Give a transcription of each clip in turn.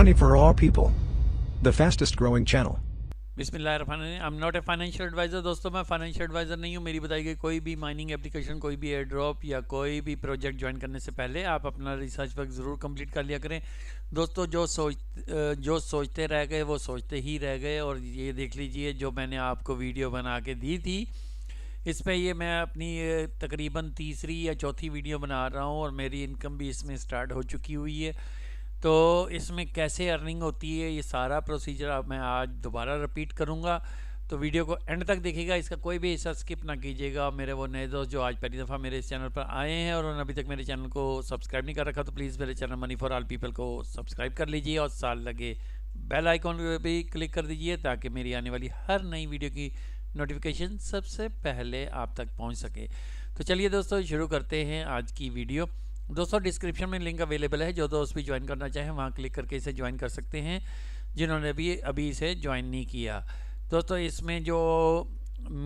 Money for all people. The fastest growing channel. बिस्मिल्लाह I am not a दोस्तों मैं financial adviser नहीं हूँ मेरी बताई गई कोई भी माइनिंग एप्लीकेशन कोई भी एयर या कोई भी प्रोजेक्ट ज्वाइन करने से पहले आप अपना रिसर्च वर्क ज़रूर कंप्लीट कर लिया करें दोस्तों जो सोच जो सोचते रह गए वो सोचते ही रह गए और ये देख लीजिए जो मैंने आपको वीडियो बना के दी थी इसमें ये मैं अपनी तकरीबन तीसरी या चौथी वीडियो बना रहा हूँ और मेरी इनकम भी इसमें स्टार्ट हो चुकी हुई है तो इसमें कैसे अर्निंग होती है ये सारा प्रोसीजर अब मैं आज दोबारा रिपीट करूँगा तो वीडियो को एंड तक देखिएगा इसका कोई भी हिस्सा स्किप ना कीजिएगा मेरे वो नए दोस्त जो आज पहली दफ़ा मेरे इस चैनल पर आए हैं और उन्होंने अभी तक मेरे चैनल को सब्सक्राइब नहीं कर रखा तो प्लीज़ मेरे channel money for all people को सब्सक्राइब कर लीजिए और साल लगे बेल आइकॉन भी क्लिक कर दीजिए ताकि मेरी आने वाली हर नई वीडियो की नोटिफिकेशन सबसे पहले आप तक पहुँच सके तो चलिए दोस्तों शुरू करते हैं आज की वीडियो दोस्तों डिस्क्रिप्शन में लिंक अवेलेबल है जो दोस्त भी ज्वाइन करना चाहें वहाँ क्लिक करके इसे ज्वाइन कर सकते हैं जिन्होंने भी अभी इसे ज्वाइन नहीं किया दोस्तों इसमें जो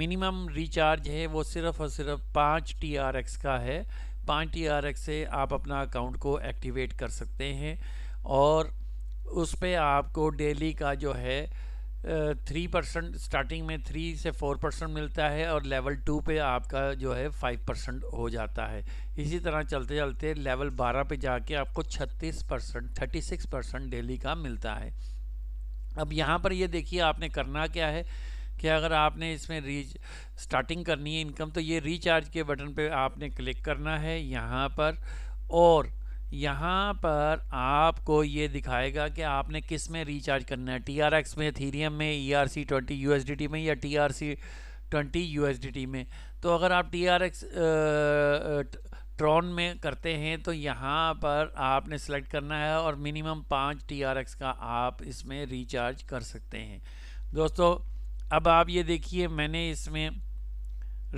मिनिमम रिचार्ज है वो सिर्फ और सिर्फ पाँच टी आर एक्स का है पाँच टी आर एक्स से आप अपना अकाउंट को एक्टिवेट कर सकते हैं और उस पर आपको डेली का जो है थ्री परसेंट स्टार्टिंग में थ्री से फोर परसेंट मिलता है और लेवल टू पे आपका जो है फाइव परसेंट हो जाता है इसी तरह चलते चलते लेवल बारह पे जाके आपको छत्तीस percent thirty six percent daily का मिलता है अब यहाँ पर ये देखिए आपने करना क्या है कि अगर आपने इसमें रीच स्टार्टिंग करनी है इनकम तो ये रिचार्ज के बटन पर आपने क्लिक करना है यहाँ पर और यहाँ पर आपको ये दिखाएगा कि आपने किस में रिचार्ज करना है टी आर एक्स में थीरियम में E R C twenty U S D T में या T R C twenty U S D T में तो अगर आप टी आर एक्स ट्रॉन में करते हैं तो यहाँ पर आपने सेलेक्ट करना है और मिनिमम पाँच टी आर एक्स का आप इसमें रिचार्ज कर सकते हैं दोस्तों अब आप ये देखिए मैंने इसमें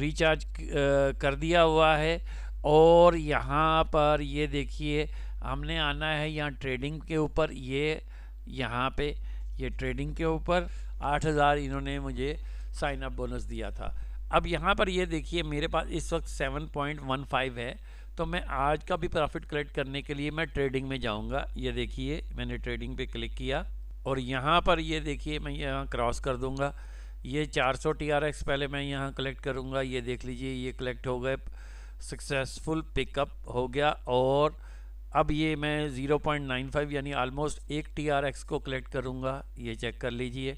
रिचार्ज कर दिया हुआ है और यहाँ पर ये देखिए हमने आना है यहाँ ट्रेडिंग के ऊपर ये यहाँ पे ये ट्रेडिंग के ऊपर आठ हज़ार इन्होंने मुझे साइन अप बोनस दिया था अब यहाँ पर ये देखिए मेरे पास इस वक्त सेवन पॉइंट वन फाइव है तो मैं आज का भी प्रॉफिट कलेक्ट करने के लिए मैं ट्रेडिंग में जाऊँगा ये देखिए मैंने ट्रेडिंग पे क्लिक किया और यहाँ पर ये देखिए मैं यहाँ क्रॉस कर दूँगा ये 400 टी पहले मैं यहाँ कलेक्ट करूँगा ये देख लीजिए ये कलेक्ट हो गए सक्सेसफुल पिकअप हो गया और अब ये मैं 0.95 यानी ऑलमोस्ट एक टी आर एक्स को कलेक्ट करूँगा ये चेक कर लीजिए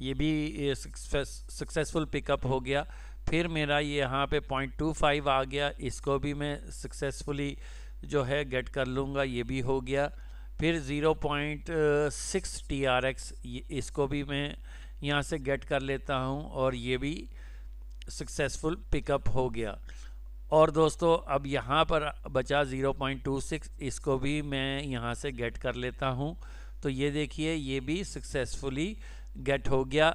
ये भी सक्सेसफुल पिकअप हो गया फिर मेरा ये यहाँ पे 0.25 आ गया इसको भी मैं सक्सेसफुली जो है गेट कर लूँगा ये भी हो गया फिर 0.6 टी आर एक्स इसको भी मैं यहाँ से गेट कर लेता हूँ और ये भी सक्सेसफुल पिकअप हो गया और दोस्तों अब यहाँ पर बचा 0.26 इसको भी मैं यहाँ से गेट कर लेता हूँ तो ये देखिए ये भी सक्सेसफुली गेट हो गया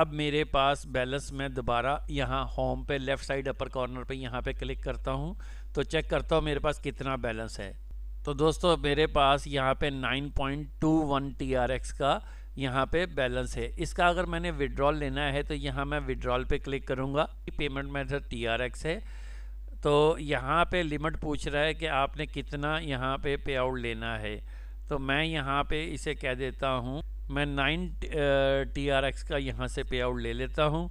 अब मेरे पास बैलेंस मैं दोबारा यहाँ होम पे लेफ़्ट साइड अपर कॉर्नर पे यहाँ पे क्लिक करता हूँ तो चेक करता हूँ मेरे पास कितना बैलेंस है तो दोस्तों मेरे पास यहाँ पे 9.21 पॉइंट का यहाँ पे बैलेंस है इसका अगर मैंने विड्रॉल लेना है तो यहाँ मैं विड्रॉल पे क्लिक करूँगा पेमेंट मेथड टी है तो यहाँ पे लिमिट पूछ रहा है कि आपने कितना यहाँ पे पे आउट लेना है तो मैं यहाँ पे इसे कह देता हूँ मैं नाइन टी आर एक्स का यहाँ से पे आउट ले लेता हूँ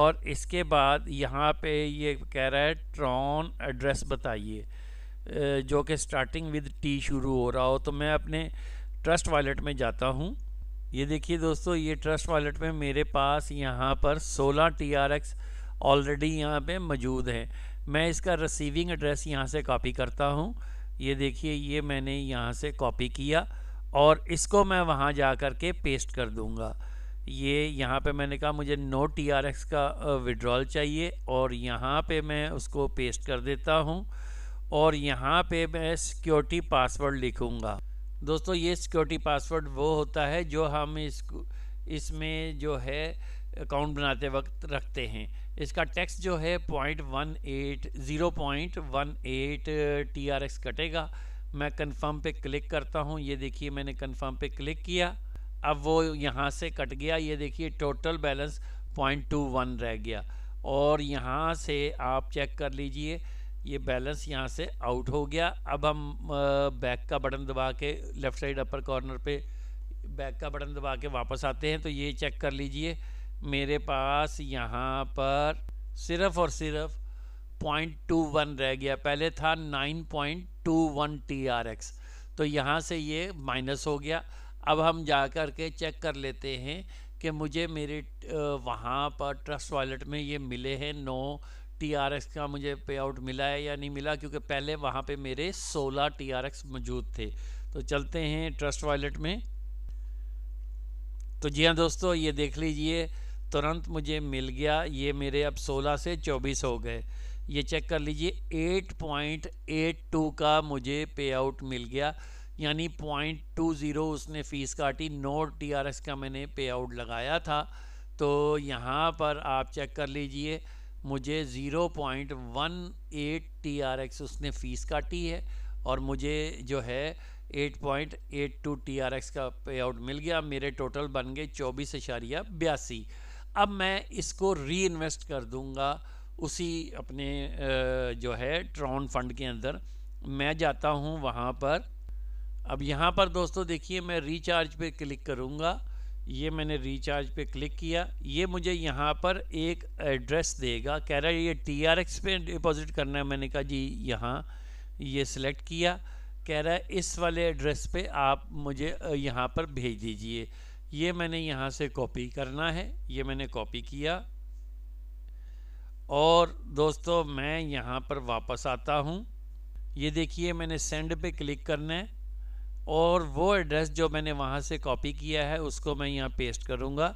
और इसके बाद यहाँ पे ये कह रहा है ट्रॉन एड्रेस बताइए जो कि स्टार्टिंग विद टी शुरू हो रहा हो तो मैं अपने ट्रस्ट वॉलेट में जाता हूँ ये देखिए दोस्तों ये ट्रस्ट वॉलेट में मेरे पास यहाँ पर 16 टी आर एक्स ऑलरेडी यहाँ पे मौजूद हैं मैं इसका रिसीविंग एड्रेस यहाँ से कॉपी करता हूँ ये देखिए ये मैंने यहाँ से कॉपी किया और इसको मैं वहाँ जा कर के पेस्ट कर दूँगा ये यहाँ पे मैंने कहा मुझे नो टी आर एक्स का विड्रॉल चाहिए और यहाँ पे मैं उसको पेस्ट कर देता हूँ और यहाँ पे मैं सिक्योरिटी पासवर्ड लिखूँगा दोस्तों ये सिक्योरिटी पासवर्ड वो होता है जो हम इसको इसमें जो है अकाउंट बनाते वक्त रखते हैं इसका टैक्स जो है point one eight zero point one eight T R X कटेगा मैं कंफर्म पे क्लिक करता हूँ ये देखिए मैंने कंफर्म पे क्लिक किया अब वो यहाँ से कट गया ये देखिए total balance point two one रह गया और यहाँ से आप चेक कर लीजिए ये बैलेंस यहाँ से आउट हो गया अब हम बैक का बटन दबा के लेफ़्ट साइड अपर कॉर्नर पे बैक का बटन दबा के वापस आते हैं तो ये चेक कर लीजिए मेरे पास यहाँ पर सिर्फ और सिर्फ पॉइंट टू वन रह गया पहले था nine point two one T R X तो यहाँ से ये माइनस हो गया अब हम जा कर के चेक कर लेते हैं कि मुझे मेरे वहाँ पर ट्रस्ट वॉलेट में ये मिले हैं नौ टी आर एक्स का मुझे पे आउट मिला है या नहीं मिला क्योंकि पहले वहाँ पे मेरे सोलह टी आर एक्स मौजूद थे तो चलते हैं ट्रस्ट वॉलेट में तो जी हाँ दोस्तों ये देख लीजिए तुरंत मुझे मिल गया ये मेरे अब 16 से 24 हो गए ये चेक कर लीजिए 8.82 का मुझे पे आउट मिल गया यानी पॉइंट टू ज़ीरो उसने फ़ीस काटी नौ टी आर का मैंने पे आउट लगाया था तो यहाँ पर आप चेक कर लीजिए मुझे zero point one eight T R X उसने फ़ीस काटी है और मुझे जो है eight point eight two T R X का पे आउट मिल गया मेरे टोटल बन गए चौबीस अशारिया बयासी अब मैं इसको री इन्वेस्ट कर दूंगा उसी अपने जो है ट्रॉन फंड के अंदर मैं जाता हूं वहां पर अब यहाँ पर दोस्तों देखिए मैं रिचार्ज पे क्लिक करूँगा ये मैंने रिचार्ज पे क्लिक किया ये मुझे यहाँ पर एक एड्रेस देगा कह रहा है ये टी आर एक्स पे डिपॉजिट करना है मैंने कहा जी यहाँ ये सिलेक्ट किया कह रहा है इस वाले एड्रेस पे आप मुझे यहाँ पर भेज दीजिए ये मैंने यहाँ से कॉपी करना है ये मैंने कॉपी किया और दोस्तों मैं यहाँ पर वापस आता हूँ ये देखिए मैंने सेंड पे क्लिक करना है और वो एड्रेस जो मैंने वहाँ से कॉपी किया है उसको मैं यहाँ पेस्ट करूँगा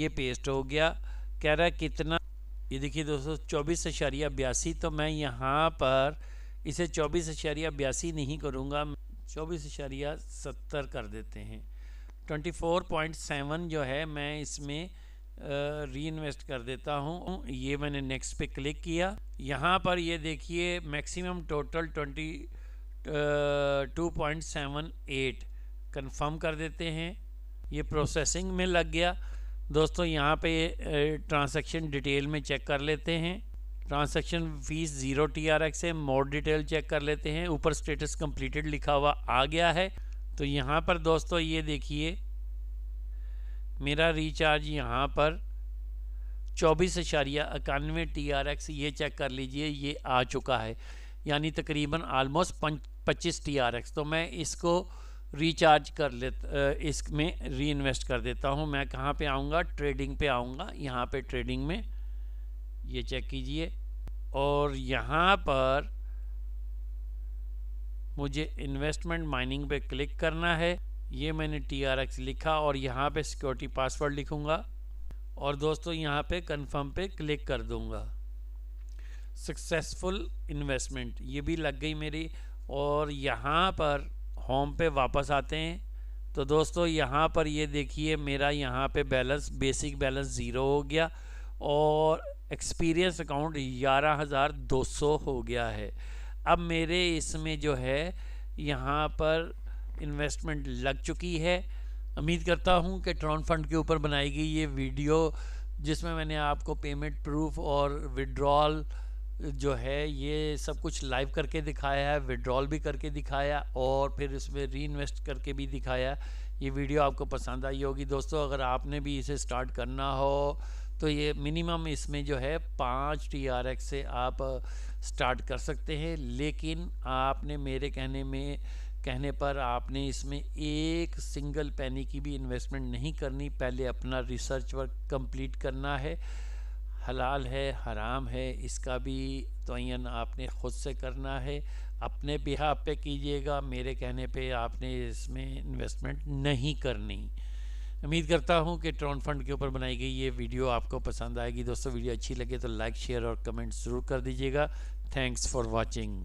ये पेस्ट हो गया कह रहा है कितना ये देखिए दोस्तों चौबीस अशारिया बयासी तो मैं यहाँ पर इसे चौबीस अशारिया बयासी नहीं करूँगा चौबीस अशारिया सत्तर कर देते हैं 24.7 जो है मैं इसमें री इन्वेस्ट कर देता हूँ ये मैंने नेक्स्ट पे क्लिक किया यहाँ पर ये देखिए मैक्सिमम टोटल 22.78 कंफर्म कर देते हैं ये प्रोसेसिंग में लग गया दोस्तों यहाँ पे ट्रांसैक्शन डिटेल में चेक कर लेते हैं transaction fees zero T R X है मोर डिटेल चेक कर लेते हैं ऊपर स्टेटस कंप्लीटेड लिखा हुआ आ गया है तो यहाँ पर दोस्तों ये देखिए मेरा रिचार्ज यहाँ पर चौबीस अशारिया इक्यानवे टी आर एक्स ये चेक कर लीजिए ये आ चुका है यानी तकरीबन आलमोस्ट पच्चीस टी आर एक्स तो मैं इसको रिचार्ज कर लेता इसमें री इन्वेस्ट कर देता हूँ मैं कहाँ पे आऊँगा ट्रेडिंग पे आऊँगा यहाँ पे ट्रेडिंग में ये चेक कीजिए और यहाँ पर मुझे इन्वेस्टमेंट माइनिंग पे क्लिक करना है ये मैंने टी आर एक्स लिखा और यहाँ पे सिक्योरिटी पासवर्ड लिखूँगा और दोस्तों यहाँ पे कंफर्म पे क्लिक कर दूँगा सक्सेसफुल इन्वेस्टमेंट ये भी लग गई मेरी और यहाँ पर होम पे वापस आते हैं तो दोस्तों यहाँ पर ये देखिए मेरा यहाँ पे बैलेंस बेसिक बैलेंस ज़ीरो हो गया और एक्सपीरियंस अकाउंट ग्यारह हज़ार दो सौ हो गया है अब मेरे इसमें जो है यहाँ पर इन्वेस्टमेंट लग चुकी है उम्मीद करता हूँ कि ट्रॉन फंड के ऊपर बनाई गई ये वीडियो जिसमें मैंने आपको पेमेंट प्रूफ और विड्रॉल जो है ये सब कुछ लाइव करके दिखाया है विड्रॉल भी करके दिखाया और फिर इसमें री इन्वेस्ट करके भी दिखाया ये वीडियो आपको पसंद आई होगी दोस्तों अगर आपने भी इसे स्टार्ट करना हो तो ये मिनिमम इसमें जो है पाँच टी आर एक्स से आप स्टार्ट कर सकते हैं लेकिन आपने मेरे कहने में कहने पर आपने इसमें एक सिंगल पैनी की भी इन्वेस्टमेंट नहीं करनी पहले अपना रिसर्च वर्क कंप्लीट करना है हलाल है हराम है इसका भी तयन आपने ख़ुद से करना है अपने बिहा पे कीजिएगा मेरे कहने पे आपने इसमें इन्वेस्टमेंट नहीं करनी उम्मीद करता हूँ कि ट्रॉन फंड के ऊपर बनाई गई ये वीडियो आपको पसंद आएगी दोस्तों वीडियो अच्छी लगे तो लाइक शेयर और कमेंट ज़रूर कर दीजिएगा थैंक्स फॉर वॉचिंग